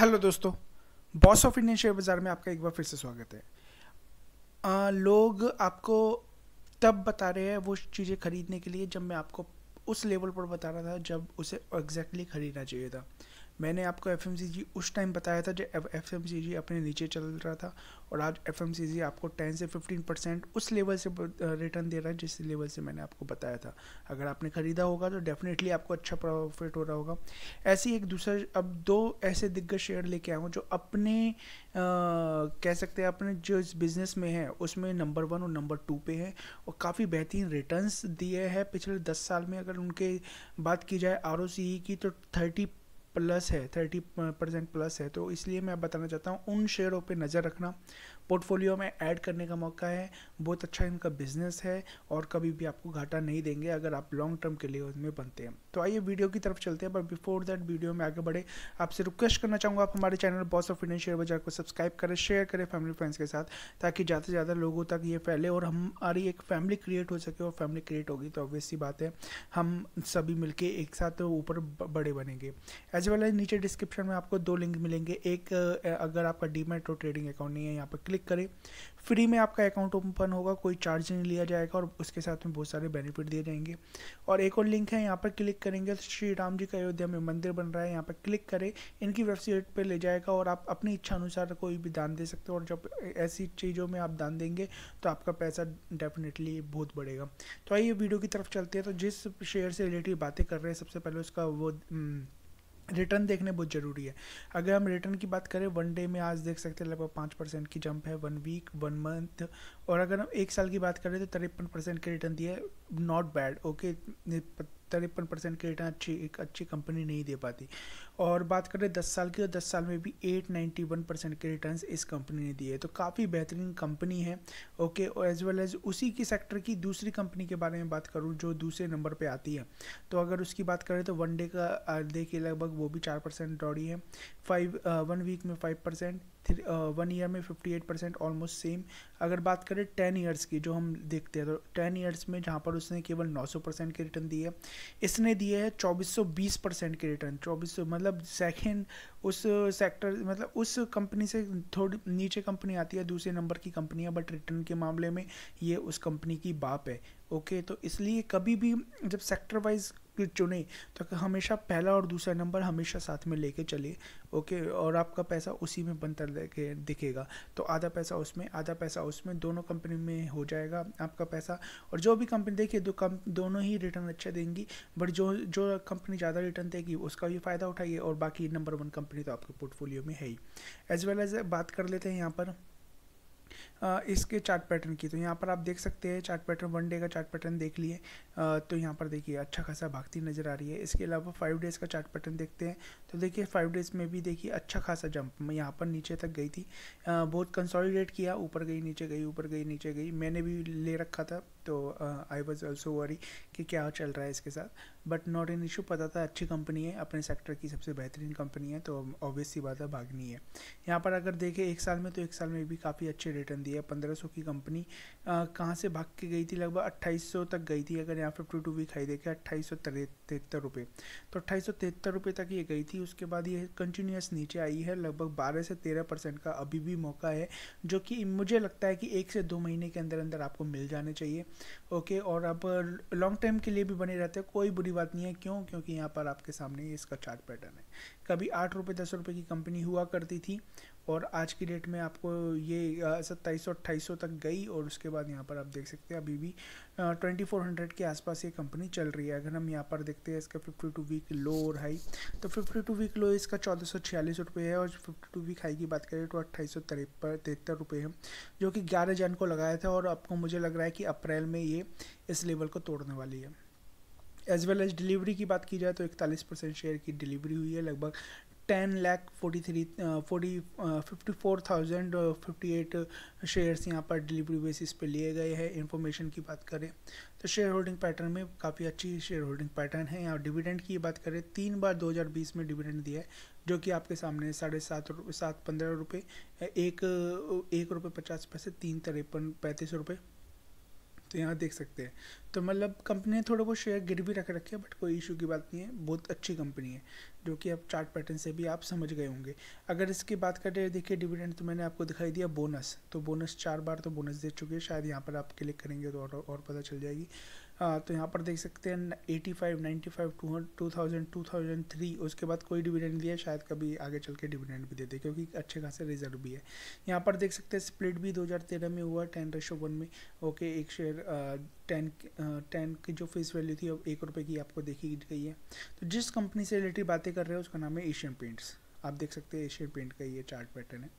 hello दोस्तों boss of Indian share बाज़ार में आपका एक बार फिर से स्वागत है आ, लोग आपको तब बता रहे हैं वो चीज़ें खरीदने के लिए जब मैं आपको उस लेवल पर बता रहा था जब उसे एग्जैक्टली exactly खरीदना चाहिए था मैंने आपको एफ उस टाइम बताया था जब एफ अपने नीचे चल रहा था और आज एफ आपको 10 से 15 परसेंट उस लेवल से रिटर्न दे रहा है जिस लेवल से मैंने आपको बताया था अगर आपने ख़रीदा होगा तो डेफिनेटली आपको अच्छा प्रॉफिट हो रहा होगा ही एक दूसरा अब दो ऐसे दिग्गज शेयर लेके आया हूँ जो अपने आ, कह सकते हैं अपने जो इस बिज़नेस में है उसमें नंबर वन और नंबर टू पे है और काफ़ी बेहतरीन रिटर्न्स दिए हैं पिछले दस साल में अगर उनके बात की जाए आर e की तो थर्टी प्लस है थर्टी परसेंट प्लस है तो इसलिए मैं बताना चाहता हूँ उन शेयरों पे नज़र रखना पोर्टफोलियो में ऐड करने का मौका है बहुत अच्छा इनका बिजनेस है और कभी भी आपको घाटा नहीं देंगे अगर आप लॉन्ग टर्म के लिए उसमें बनते हैं तो आइए वीडियो की तरफ चलते हैं बट बिफोर दैट वीडियो में आगे बढ़े आपसे रिक्वेस्ट करना चाहूँगा आप हमारे channel boss of Indian share बाजार को सब्सक्राइब करें शेयर करें फैमिली फ्रेंड्स के साथ ताकि ज़्यादा से ज़्यादा लोगों तक ये फैले और हमारी एक फैमिली क्रिएट हो सके और फैमिली क्रिएट होगी तो ऑब्वियसली बात है हम सभी मिलकर एक साथ ऊपर बड़े बनेंगे एज वेल एज नीचे डिस्क्रिप्शन में आपको दो लिंक मिलेंगे एक अगर आपका डीमेट और ट्रेडिंग अकाउंट नहीं है यहाँ पर क्लिक करें फ्री में आपका अकाउंट ओपन होगा कोई चार्ज नहीं लिया जाएगा और उसके साथ में बहुत सारे बेनिफिट दिए जाएंगे और एक और लिंक है यहाँ पर क्लिक करेंगे तो श्री राम जी का अयोध्या में मंदिर बन रहा है यहाँ पर क्लिक करें इनकी वेबसाइट पर ले जाएगा और आप अपनी इच्छा अनुसार कोई भी दान दे सकते हो और जब ऐसी चीज़ों में आप दान देंगे तो आपका पैसा डेफिनेटली बहुत बढ़ेगा तो आइए वीडियो की तरफ चलते हैं तो जिस शेयर से रिलेटेड बातें कर रहे हैं सबसे पहले उसका वो हम्म, रिटर्न देखने बहुत ज़रूरी है अगर हम रिटर्न की बात करें वन डे में आज देख सकते हैं लगभग पाँच परसेंट की जंप है वन वीक वन मंथ और अगर हम एक साल की बात करें तो तिरपन परसेंट के रिटर्न दिए नॉट बैड ओके तिरपन परसेंट के रिटर्न अच्छी एक अच्छी कंपनी नहीं दे पाती और बात करें दस साल की तो दस साल में भी एट नाइन्टी वन परसेंट के रिटर्न इस कंपनी ने दिए तो काफ़ी बेहतरीन कंपनी है ओके और एज वेल एज उसी की सेक्टर की दूसरी कंपनी के बारे में बात करूँ जो दूसरे नंबर पर आती है तो अगर उसकी बात करें तो वन डे का डे के लगभग वो भी चार परसेंट दौड़ी है फाइव वन वीक में फाइव परसेंट वन ईयर में fifty eight percent almost same अगर बात करें टेन ईयर्स की जो हम देखते हैं तो टेन ईयर्स में जहाँ पर उसने केवल नौ सौ परसेंट के रिटर्न दिए इसने दिए हैं बीस परसेंट के रिटर्न चौबीस सौ मतलब सेकेंड उस सेक्टर मतलब उस कंपनी से थोड़ी नीचे कंपनी आती है दूसरे नंबर की कंपनी है बट रिटर्न के मामले में ये उस कंपनी की बाप है ओके तो इसलिए कभी भी जब सेक्टर वाइज चुने तो हमेशा पहला और दूसरा नंबर हमेशा साथ में लेके चलिए ओके और आपका पैसा उसी में बनता दिखेगा तो आधा पैसा उसमें आधा पैसा उसमें दोनों कंपनी में हो जाएगा आपका पैसा और जो भी कंपनी देखिए दो कम दोनों ही रिटर्न अच्छा देंगी बट जो जो कंपनी ज़्यादा रिटर्न देगी उसका भी फ़ायदा उठाइए और बाकी नंबर वन कंपनी तो आपके पोर्टफोलियो में है ही एज वेल एज बात कर लेते हैं यहाँ पर इसके चार्ट पैटर्न की तो यहाँ पर आप देख सकते हैं चार्ट पैटर्न वन डे का चार्ट पैटर्न देख लिए तो यहाँ पर देखिए अच्छा खासा भागती नज़र आ रही है इसके अलावा फाइव डेज़ का चार्ट पैटर्न देखते हैं तो देखिए फाइव डेज़ में भी देखिए अच्छा खासा जंप मैं यहाँ पर नीचे तक गई थी बहुत कंसोलिडेट किया ऊपर गई नीचे गई ऊपर गई नीचे गई मैंने भी ले रखा था तो आई वॉज ऑल्सो वरी कि क्या चल रहा है इसके साथ बट नॉट एन इशू पता था अच्छी कंपनी है अपने सेक्टर की सबसे बेहतरीन कंपनी है तो ऑब्वियस सी बात है भागनी है यहाँ पर अगर देखें एक साल में तो एक साल में भी काफ़ी अच्छे रिटर्न दिए पंद्रह सौ की कंपनी कहाँ से भाग के गई थी लगभग अट्ठाईस सौ तक गई थी अगर यहाँ फिफ्टी टू वीक हाई देखे अट्ठाईस सौ तिहत्तर रुपये तो अट्ठाईस सौ तिहत्तर रुपये तक ये गई थी उसके बाद ये कंटिन्यूस नीचे आई है लगभग बारह से तेरह परसेंट का अभी भी मौका है जो कि मुझे लगता है कि एक से दो महीने के अंदर अंदर आपको मिल जाने चाहिए ओके और आप लॉन्ग uh, टाइम के लिए भी बने रहते हैं कोई बुरी बात नहीं है क्यों क्योंकि यहाँ पर आपके सामने इसका चार्ट पैटर्न है कभी आठ रुपये दस रुपये की कंपनी हुआ करती थी और आज की डेट में आपको ये सत्ताईस सौ अट्ठाईस सौ तक गई और उसके बाद यहाँ पर आप देख सकते हैं अभी भी ट्वेंटी फोर हंड्रेड के आसपास ये कंपनी चल रही है अगर हम यहाँ पर देखते हैं इसका फिफ्टी टू वीक लो और हाई तो फिफ्टी टू वीक लो इसका चौदह सौ छियालीस रुपये है और फिफ्टी टू वीक हाई की बात करें तो अट्ठाईस सौ तिरपन तिहत्तर रुपये है जो कि ग्यारह जन को लगाया था और आपको मुझे लग रहा है कि अप्रैल में ये इस लेवल को तोड़ने वाली है एज वेल एज डिलीवरी की बात की जाए तो इकतालीस परसेंट शेयर की डिलीवरी हुई है लगभग ten lakh forty three forty fifty four thousand fifty eight shares यहाँ पर डिलीवरी बेसिस पे लिए गए हैं इन्फॉर्मेशन की बात करें तो शेयर होल्डिंग पैटर्न में काफ़ी अच्छी शेयर होल्डिंग पैटर्न है और डिविडेंड की बात करें तीन बार 2020 में डिविडेंड दिया है जो कि आपके सामने साढ़े सात सात पंद्रह रुपये एक एक रुपये पचास पैसे तीन तिरपन पैंतीस रुपये तो यहाँ देख सकते हैं तो मतलब कंपनी ने थोड़े बहुत शेयर गिर भी रख रखे हैं बट कोई इशू की बात नहीं है बहुत अच्छी कंपनी है जो कि आप चार्ट पैटर्न से भी आप समझ गए होंगे अगर इसकी बात करें देखिए डिविडेंड तो मैंने आपको दिखाई दिया बोनस तो बोनस चार बार तो बोनस दे चुके हैं शायद यहाँ पर आप क्लिक करेंगे तो और, और पता चल जाएगी तो यहाँ पर देख सकते हैं eighty five ninety five two two thousand two thousand three उसके बाद कोई डिविडेंड दिया शायद कभी आगे चल के डिविडेंड भी देते क्योंकि अच्छे खासे रिजर्व भी है यहाँ पर देख सकते हैं स्प्लिट भी दो हज़ार तेरह में हुआ टेन रेशो वन में ओके एक शेयर टेन टेन की जो फेस वैल्यू थी अब एक रुपये की आपको देखी गई है तो जिस कंपनी से रिलेटेड बातें कर रहे हैं उसका नाम है एशियन पेंट्स आप देख सकते हैं एशियन पेंट का ये चार्ट पैटर्न है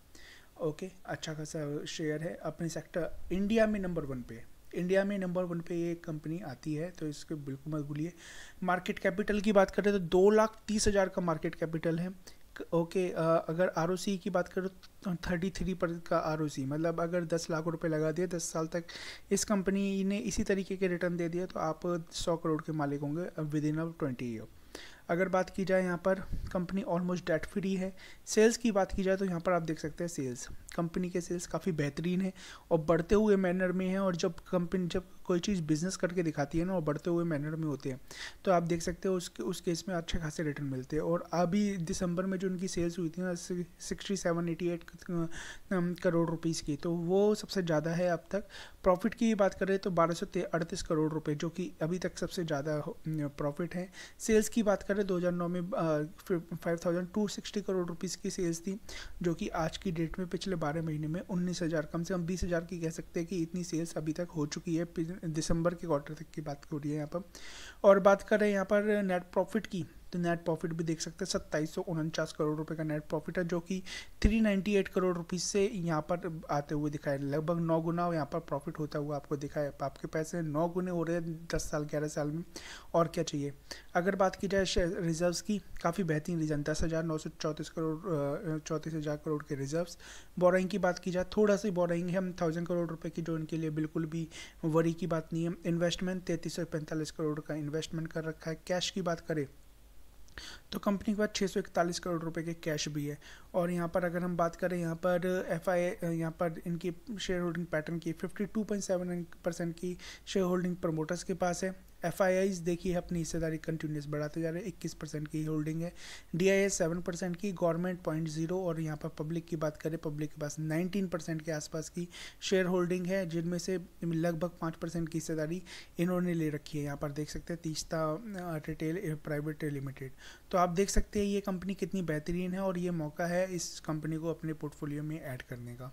ओके अच्छा खासा शेयर है अपने सेक्टर इंडिया में नंबर वन पे है इंडिया में नंबर वन पे ये कंपनी आती है तो इसके बिल्कुल मत भूलिए मार्केट कैपिटल की बात करें तो दो लाख तीस हज़ार का मार्केट कैपिटल है ओके अगर आर की बात करो तो थर्टी थ्री पर का आर मतलब अगर दस लाख रुपए लगा दिए दस साल तक इस कंपनी ने इसी तरीके के रिटर्न दे दिए तो आप सौ करोड़ के मालिक होंगे within a twenty year अगर बात की जाए यहाँ पर कंपनी ऑलमोस्ट डेट फ्री है सेल्स की बात की जाए तो यहाँ पर आप देख सकते हैं सेल्स कंपनी के सेल्स काफ़ी बेहतरीन है और बढ़ते हुए मैनर में है और जब कंपनी जब कोई चीज़ बिजनेस करके दिखाती है ना वो बढ़ते हुए मैनर में होते हैं तो आप देख सकते हो उसके उस केस में अच्छे खासे रिटर्न मिलते हैं और अभी दिसंबर में जो उनकी सेल्स हुई थी ना sixty seven eighty eight crore rupees की तो वो सबसे ज़्यादा है अब तक प्रॉफिट की बात करें तो बारह सौ अड़तीस करोड़ रुपये जो कि अभी तक सबसे ज़्यादा प्रॉफिट है सेल्स की बात करें दो हज़ार नौ में five thousand two sixty crore rupees की सेल्स थी जो कि आज की डेट में पिछले बारह महीने में उन्नीस हज़ार कम से कम बीस हज़ार की कह सकते हैं कि इतनी सेल्स अभी तक हो चुकी है दिसंबर के क्वार्टर तक की बात हो रही है यहाँ पर और बात कर रहे हैं यहाँ पर नेट प्रॉफिट की तो नेट प्रॉफिट भी देख सकते हैं सत्ताईस सौ उनचास करोड़ रुपए का नेट प्रॉफिट है जो कि three ninety eight crore rupees से यहाँ पर आते हुए दिखाए लगभग नौ गुना यहाँ पर प्रॉफिट होता हुआ आपको दिखाए आपके पैसे नौ गुने हो रहे हैं दस साल ग्यारह साल में और क्या चाहिए अगर बात की जाए रिजर्व की काफ़ी बेहतरीन रीजन दस हज़ार नौ सौ चौंतीस करोड़ चौंतीस हज़ार करोड़ के रिजर्व्स बोराइंग की बात की जाए थोड़ा सी बोराइंग है हम थाउजेंड करोड़ रुपए की जो इनके लिए बिल्कुल भी वरी की बात नहीं है इन्वेस्टमेंट तैंतीस सौ पैंतालीस करोड़ का इन्वेस्टमेंट कर रखा है कैश की बात करें तो कंपनी के पास छः सौ इकतालीस करोड़ रुपए के कैश भी है और यहाँ पर अगर हम बात करें यहाँ पर एफ आई यहाँ पर इनकी शेयर होल्डिंग पैटर्न की fifty two point seven percent की शेयर होल्डिंग प्रमोटर्स के पास है एफ आई आईज देखिए अपनी हिस्सेदारी कंटिन्यूस बढ़ाते जा रहे हैं इक्कीस परसेंट की होल्डिंग है D I S seven percent की गवर्नमेंट पॉइंट जीरो और यहाँ पर पब्लिक की बात करें पब्लिक के पास नाइनटीन परसेंट के आसपास की शेयर होल्डिंग है जिनमें से लगभग पाँच परसेंट की हिस्सेदारी इन्होंने ले रखी है यहाँ पर देख सकते हैं तीसता रिटेल प्राइवेट लिमिटेड तो आप देख सकते हैं ये कंपनी कितनी बेहतरीन है और ये मौका है इस कंपनी को अपने पोर्टफोलियो में ऐड करने का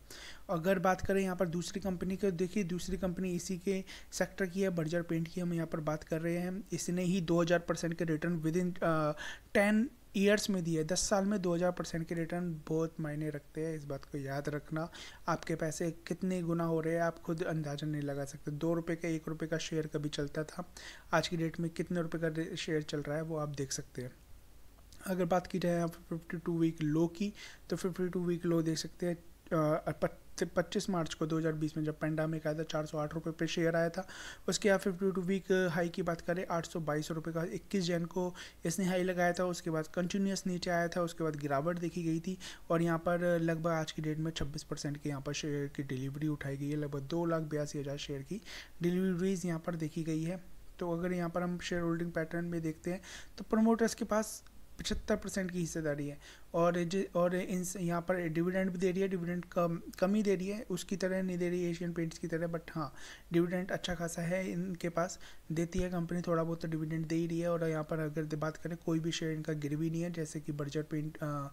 अगर बात करें यहाँ पर दूसरी कंपनी की देखिए दूसरी कंपनी इसी के सेक्टर की है बर्जर पेंट की हम यहाँ पर बात कर रहे हैं इसने ही 2000 परसेंट के return within ten years में दिए दस साल में दो हज़ार परसेंट के रिटर्न बहुत मायने रखते हैं इस बात को याद रखना आपके पैसे कितने गुना हो रहे हैं आप खुद अंदाजा नहीं लगा सकते दो रुपये का एक रुपये का शेयर कभी चलता था आज की डेट में कितने रुपये का शेयर चल रहा है वो आप देख सकते हैं अगर बात की जाए यहाँ पर फिफ्टी टू वीक लो की तो फिफ्टी टू वीक लो देख सकते हैं पच्चीस मार्च को 2020 में जब पेंडामिक आया था चार सौ आठ रुपये पर शेयर आया था उसके बाद फिफ्टी टू वीक हाई की बात करें आठ सौ बाईस रुपये का इक्कीस जैन को इसने हाई लगाया था उसके बाद कंटिन्यूस नीचे आया था उसके बाद गिरावट देखी गई थी और यहाँ पर लगभग आज की डेट में छब्बीस परसेंट के यहाँ पर शेयर की डिलीवरी उठाई गई है लगभग दो लाख बयासी हज़ार शेयर की डिलीवरीज यहाँ पर देखी गई है तो अगर यहाँ पर हम शेयर होल्डिंग पैटर्न में देखते हैं तो प्रमोटर्स के पास पचहत्तर परसेंट की हिस्सेदारी है और और इन यहाँ पर डिविडेंड भी दे रही है डिविडेंड कम कम ही दे रही है उसकी तरह नहीं दे रही है एशियन पेंट्स की तरह बट हाँ डिविडेंड अच्छा खासा है इनके पास देती है कंपनी थोड़ा बहुत तो डिविडेंड दे ही रही है और यहाँ पर अगर बात करें कोई भी शेयर इनका भी नहीं है जैसे कि बर्जर पेंट आ,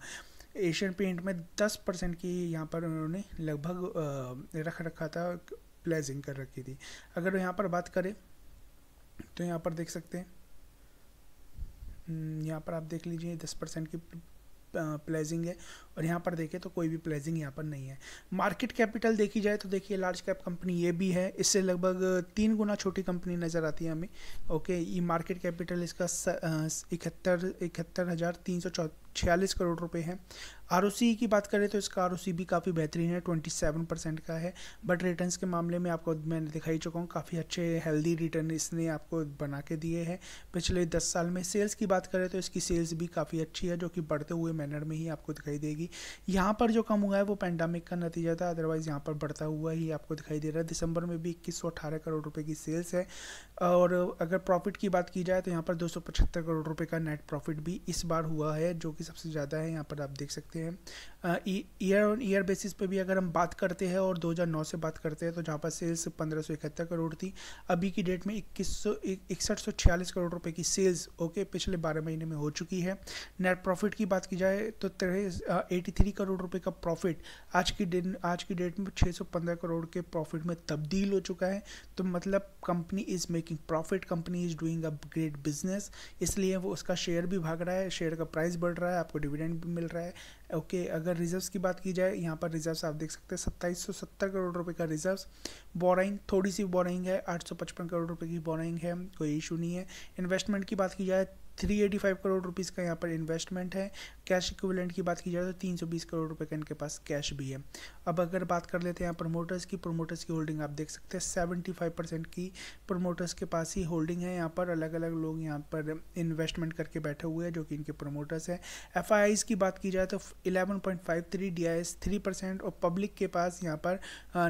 एशियन पेंट में दस परसेंट की यहाँ पर उन्होंने लगभग रख रखा था प्लेजिंग कर रखी थी अगर यहाँ पर बात करें तो यहाँ पर देख सकते हैं हम्म, यहाँ पर आप देख लीजिए दस परसेंट की प्लेजिंग है और यहाँ पर देखें तो कोई भी प्लेजिंग यहाँ पर नहीं है मार्केट कैपिटल देखी जाए तो देखिए लार्ज कैप कंपनी ये भी है इससे लगभग तीन गुना छोटी कंपनी नज़र आती है हमें ओके ये मार्केट कैपिटल इसका इकहत्तर इकहत्तर हज़ार तीन सौ छियालीस करोड़ रुपए है आर की बात करें तो इसका आर भी काफ़ी बेहतरीन है ट्वेंटी सेवन परसेंट का है बट रिटर्न के मामले में आपको मैंने दिखाई चुका हूँ काफ़ी अच्छे हेल्दी रिटर्न इसने आपको बना के दिए हैं पिछले दस साल में सेल्स की बात करें तो इसकी सेल्स भी काफ़ी अच्छी है जो कि बढ़ते हुए मैनर में ही आपको दिखाई देगी थी यहाँ पर जो कम हुआ है वो पैंडामिक का नतीजा था अदरवाइज़ यहाँ पर बढ़ता हुआ ही आपको दिखाई दे रहा है दिसंबर में भी इक्कीस करोड़ रुपये की सेल्स है और अगर प्रॉफिट की बात की जाए तो यहाँ पर दो करोड़ रुपये का नेट प्रॉफिट भी इस बार हुआ है जो कि सबसे ज़्यादा है यहाँ पर आप देख सकते हैं ईयर ऑन ईयर बेसिस पे भी अगर हम बात करते हैं और 2009 से बात करते हैं तो जहाँ पर सेल्स पंद्रह करोड़ थी अभी की डेट में इक्कीस सौ करोड़ रुपए की सेल्स ओके पिछले बारह महीने में हो चुकी है नेट प्रॉफिट की बात की जाए तो तेरह 83 करोड़ रुपए का प्रॉफिट आज की डेट आज की डेट में 615 करोड़ के प्रॉफिट में तब्दील हो चुका है तो मतलब company is making profit company is doing a great business इसलिए वो उसका शेयर भी भाग रहा है शेयर का प्राइस बढ़ रहा है आपको डिविडेंड भी मिल रहा है ओके okay, अगर रिजर्व्स की बात की जाए यहाँ पर रिजर्व्स आप देख सकते हैं सत्ताईस करोड़ रुपए का रिजर्व्स बोराइंग थोड़ी सी बोराइंग है आठ करोड़ रुपये की बोराइंग है कोई इशू नहीं है इन्वेस्टमेंट की बात की जाए 385 करोड़ रुपीज़ का यहाँ पर इन्वेस्टमेंट है कैश इक्विवेलेंट की बात की जाए तो 320 करोड़ रुपए का इनके पास कैश भी है अब अगर बात कर लेते हैं यहाँ प्रमोटर्स की प्रमोटर्स की होल्डिंग आप देख सकते हैं 75 परसेंट की प्रमोटर्स के पास ही होल्डिंग है यहाँ पर अलग अलग लोग यहाँ पर इन्वेस्टमेंट करके बैठे हुए हैं जो कि इनके प्रमोटर्स हैं एफ की बात की जाए तो eleven point five three D I S three percent और पब्लिक के पास यहाँ पर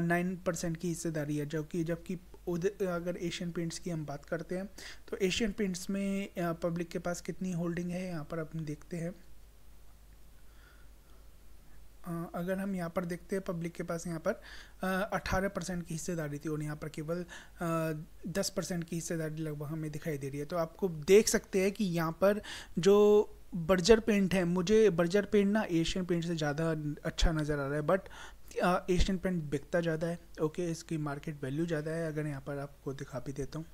नाइन परसेंट की हिस्सेदारी है जो कि जबकि उधर अगर एशियन पेंट्स की हम बात करते हैं तो एशियन पेंट्स में पब्लिक के पास कितनी होल्डिंग है यहाँ पर अपन देखते हैं अगर हम यहाँ पर देखते हैं पब्लिक के पास यहाँ पर अठारह परसेंट की हिस्सेदारी थी और यहाँ पर केवल दस परसेंट की हिस्सेदारी लगभग हमें दिखाई दे रही है तो आपको देख सकते हैं कि यहाँ पर जो बर्जर पेंट है मुझे बर्जर पेंट ना एशियन पेंट से ज़्यादा अच्छा नज़र आ रहा है बट एशियन पेंट बिकता ज़्यादा है ओके इसकी मार्केट वैल्यू ज़्यादा है अगर यहाँ पर आपको दिखा भी देता हूँ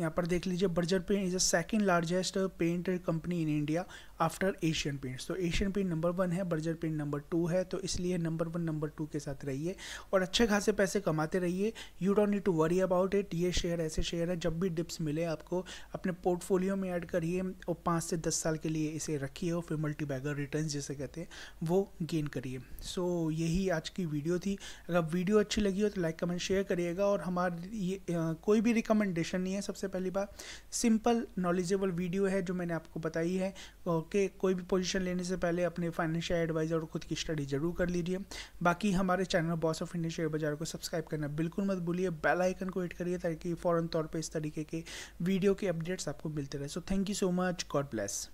यहाँ पर देख लीजिए Berger paint is the second largest paint company in India after Asian paints तो एशियन पेंट नंबर वन है बर्जर पेंट नंबर टू है तो इसलिए नंबर वन नंबर टू के साथ रहिए और अच्छे खासे पैसे कमाते रहिए you don't need to worry about it ये शेयर ऐसे शेयर है जब भी डिप्स मिले आपको अपने पोर्टफोलियो में ऐड करिए और पाँच से दस साल के लिए इसे रखिए और फिर मल्टी बैगर रिटर्न जिसे कहते हैं वो गेन करिए सो so, यही आज की वीडियो थी अगर वीडियो अच्छी लगी हो तो लाइक कमेंट शेयर करिएगा और हमारे ये आ, कोई भी रिकमेंडेशन नहीं है सबसे पहली बार सिंपल नॉलेजेबल वीडियो है जो मैंने आपको बताई है कि कोई भी पोजीशन लेने से पहले अपने फाइनेंशियल एडवाइज़र और खुद की स्टडी ज़रूर कर लीजिए बाकी हमारे channel boss of India share बाजार को सब्सक्राइब करना बिल्कुल मत भूलिए बेल आइकन को हिट करिए ताकि फ़ौरन तौर पर इस तरीके के वीडियो के अपडेट्स आपको मिलते रहे so thank you so much God bless